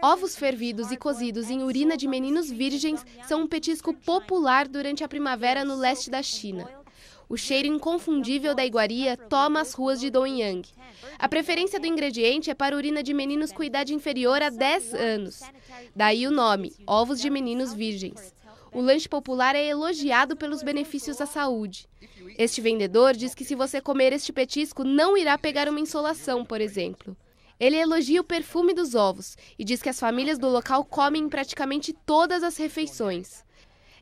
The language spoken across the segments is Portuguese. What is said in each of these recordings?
Ovos fervidos e cozidos em urina de meninos virgens são um petisco popular durante a primavera no leste da China. O cheiro inconfundível da iguaria toma as ruas de Dongyang. A preferência do ingrediente é para urina de meninos com idade inferior a 10 anos. Daí o nome, ovos de meninos virgens. O lanche popular é elogiado pelos benefícios à saúde. Este vendedor diz que se você comer este petisco, não irá pegar uma insolação, por exemplo. Ele elogia o perfume dos ovos e diz que as famílias do local comem praticamente todas as refeições.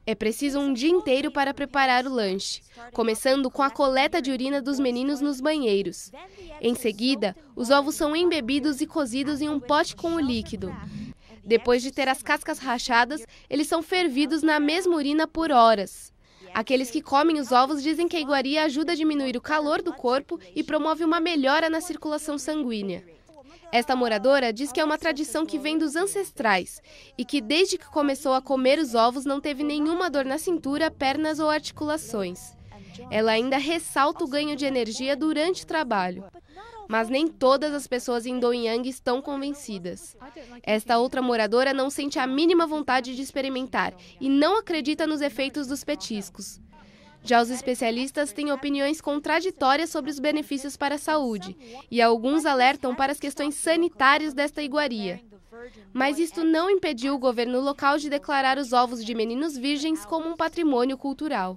É preciso um dia inteiro para preparar o lanche, começando com a coleta de urina dos meninos nos banheiros. Em seguida, os ovos são embebidos e cozidos em um pote com o líquido. Depois de ter as cascas rachadas, eles são fervidos na mesma urina por horas. Aqueles que comem os ovos dizem que a iguaria ajuda a diminuir o calor do corpo e promove uma melhora na circulação sanguínea. Esta moradora diz que é uma tradição que vem dos ancestrais e que desde que começou a comer os ovos não teve nenhuma dor na cintura, pernas ou articulações. Ela ainda ressalta o ganho de energia durante o trabalho. Mas nem todas as pessoas em Dongyang estão convencidas. Esta outra moradora não sente a mínima vontade de experimentar e não acredita nos efeitos dos petiscos. Já os especialistas têm opiniões contraditórias sobre os benefícios para a saúde e alguns alertam para as questões sanitárias desta iguaria. Mas isto não impediu o governo local de declarar os ovos de meninos virgens como um patrimônio cultural.